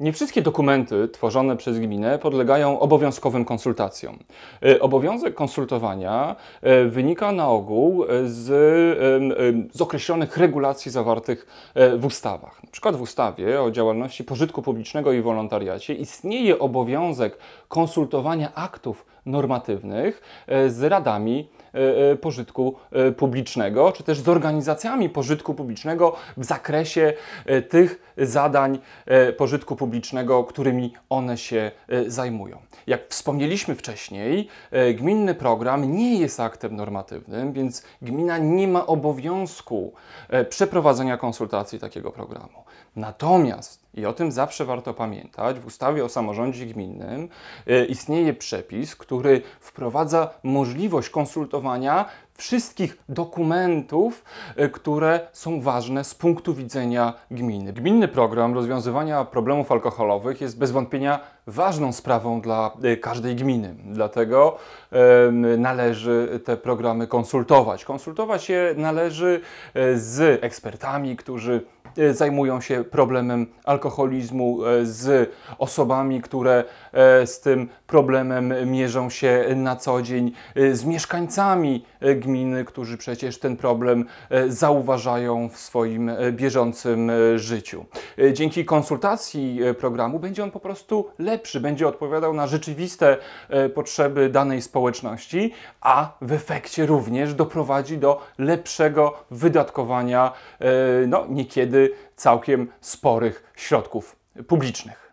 Nie wszystkie dokumenty tworzone przez gminę podlegają obowiązkowym konsultacjom. E, obowiązek konsultowania e, wynika na ogół z, e, z, określonych regulacji zawartych w ustawach. Na przykład w ustawie o działalności pożytku publicznego i wolontariacie istnieje obowiązek konsultowania aktów normatywnych z radami E, e, pożytku e, publicznego, czy też z organizacjami pożytku publicznego w zakresie tych zadań pożytku publicznego, którymi one się zajmują. Jak wspomnieliśmy wcześniej, gminny program nie jest aktem normatywnym, więc gmina nie ma obowiązku przeprowadzenia konsultacji takiego programu. Natomiast, i o tym zawsze warto pamiętać, w ustawie o samorządzie gminnym istnieje przepis, który wprowadza możliwość konsultowania zachowania wszystkich dokumentów, y, które są ważne z punktu widzenia gminy. Gminny program rozwiązywania problemów alkoholowych jest bez wątpienia ważną sprawą dla y, każdej gminy. Dlatego należy te programy konsultować. Konsultować je należy e, z ekspertami, którzy e, zajmują się problemem alkoholizmu, e, z osobami, które z tym problemem mierzą się na co dzień, z mieszkańcami E, gminy, którzy przecież ten problem e, zauważają w swoim e, bieżącym życiu. Dzięki konsultacji programu będzie on po prostu lepszy, będzie odpowiadał na rzeczywiste potrzeby danej społeczności, a w efekcie również doprowadzi do lepszego wydatkowania no, niekiedy całkiem sporych środków publicznych.